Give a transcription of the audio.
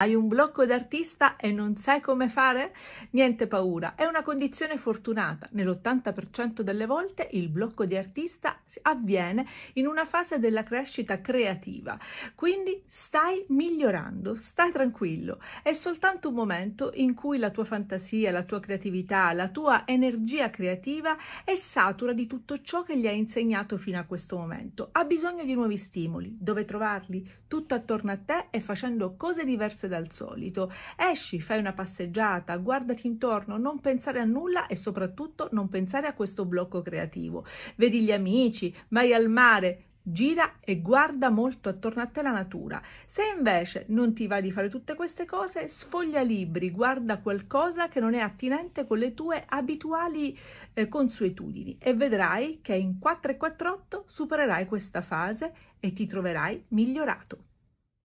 Hai un blocco d'artista e non sai come fare? Niente paura, è una condizione fortunata. Nell'80% delle volte il blocco di artista avviene in una fase della crescita creativa. Quindi stai migliorando, stai tranquillo. È soltanto un momento in cui la tua fantasia, la tua creatività, la tua energia creativa è satura di tutto ciò che gli hai insegnato fino a questo momento. Ha bisogno di nuovi stimoli. Dove trovarli? Tutto attorno a te e facendo cose diverse diverse dal solito. Esci, fai una passeggiata, guardati intorno, non pensare a nulla e soprattutto non pensare a questo blocco creativo. Vedi gli amici, vai al mare, gira e guarda molto attorno a te la natura. Se invece non ti va di fare tutte queste cose, sfoglia libri, guarda qualcosa che non è attinente con le tue abituali eh, consuetudini e vedrai che in 448 supererai questa fase e ti troverai migliorato.